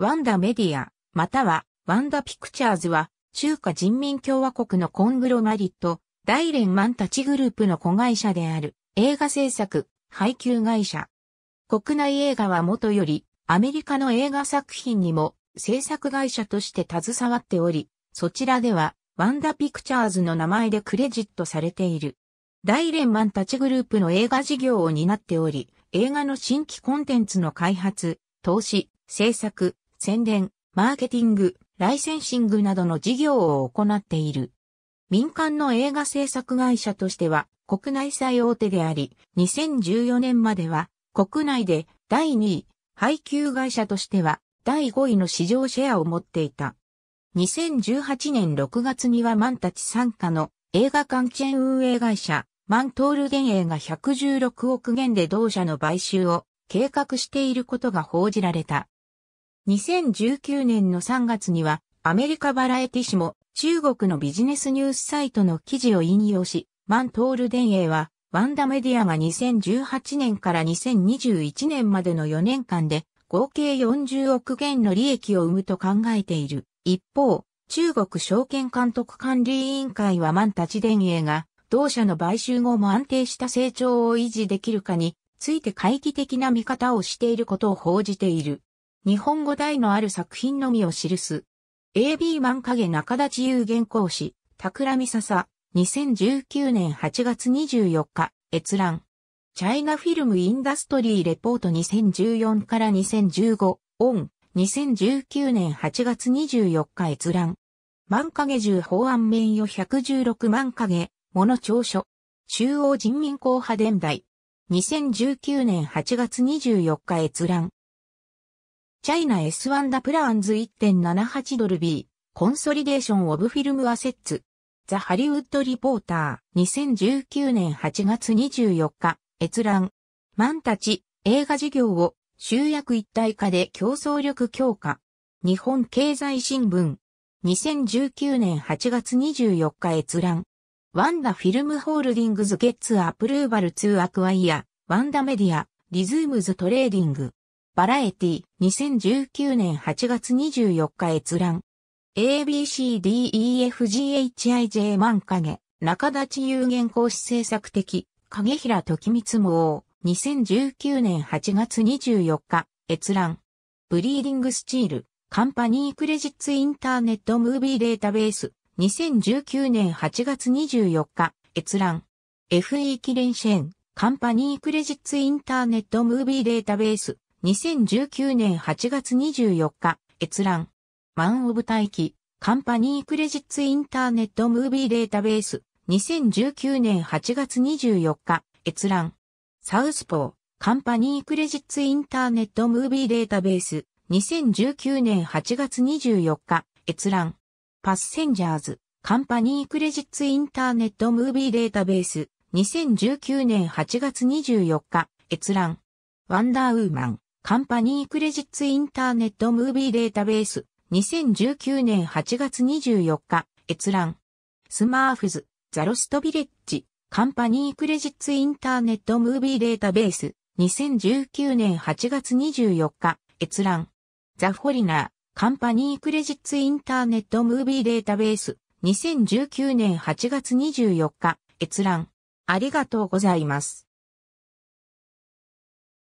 ワンダメディア、またはワンダピクチャーズは、中華人民共和国のコングロマリット、大連マンたちグループの子会社である、映画制作、配給会社。国内映画はもとより、アメリカの映画作品にも制作会社として携わっており、そちらでは、ワンダピクチャーズの名前でクレジットされている。大連マンたちグループの映画事業を担っており、映画の新規コンテンツの開発、投資、制作、宣伝、マーケティング、ライセンシングなどの事業を行っている。民間の映画制作会社としては国内最大手であり、2014年までは国内で第2位、配給会社としては第5位の市場シェアを持っていた。2018年6月にはマンたち参加の映画館チェーン運営会社、マントール電営が116億元で同社の買収を計画していることが報じられた。2019年の3月には、アメリカバラエティ誌も中国のビジネスニュースサイトの記事を引用し、マントール電営は、ワンダメディアが2018年から2021年までの4年間で、合計40億元の利益を生むと考えている。一方、中国証券監督管理委員会はマンたち電営が、同社の買収後も安定した成長を維持できるかについて懐疑的な見方をしていることを報じている。日本語題のある作品のみを記す。AB 万影中田自由原稿誌、企みささ、2019年8月24日、閲覧。チャイナフィルムインダストリーレポート2014から2015、オン、2019年8月24日閲覧。万影十法案名誉116万影、物長所。中央人民公派伝代。2019年8月24日閲覧。チャイナ S1 ダプランズ1.78ドル B、コンソリデーションオブフィルムアセッツ。ザ・ハリウッド・リポーター、2019年8月24日、閲覧。ンたち、映画事業を集約一体化で競争力強化。日本経済新聞。2019年8月24日閲覧。ワンダフィルムホールディングズゲッツアプルーバルツー・アクワイア、ワンダメディア、リズームズトレーディング。バラエティ、2019年8月24日閲覧。ABCDEFGHIJ 万影、中立有限講師制作的、影平時光も、2019年8月24日、閲覧。ブリーディングスチール、カンパニークレジッツインターネットムービーデータベース、2019年8月24日、閲覧。FE キレンシェン、カンパニークレジッツインターネットムービーデータベース、2019年8月24日、閲覧。マン・オブ・大気、カンパニー・クレジッツ・インターネット・ムービー・データベース、2019年8月24日、閲覧。サウスポー、カンパニー・クレジッツ・インターネット・ムービー・データベース、2019年8月24日、閲覧。パッセンジャーズ、カンパニー・クレジッツ・インターネット・ムービー・データベース、2019年8月24日、閲覧。ワンダーウーマン。カンパニークレジッツインターネットムービーデータベース、2019年8月24日、閲覧。スマーフズ、ザロストビレッジ、カンパニークレジッツインターネットムービーデータベース、2019年8月24日、閲覧。ザ・フォリナー、カンパニークレジッツインターネットムービーデータベース、2019年8月24日、閲覧。ありがとうございます。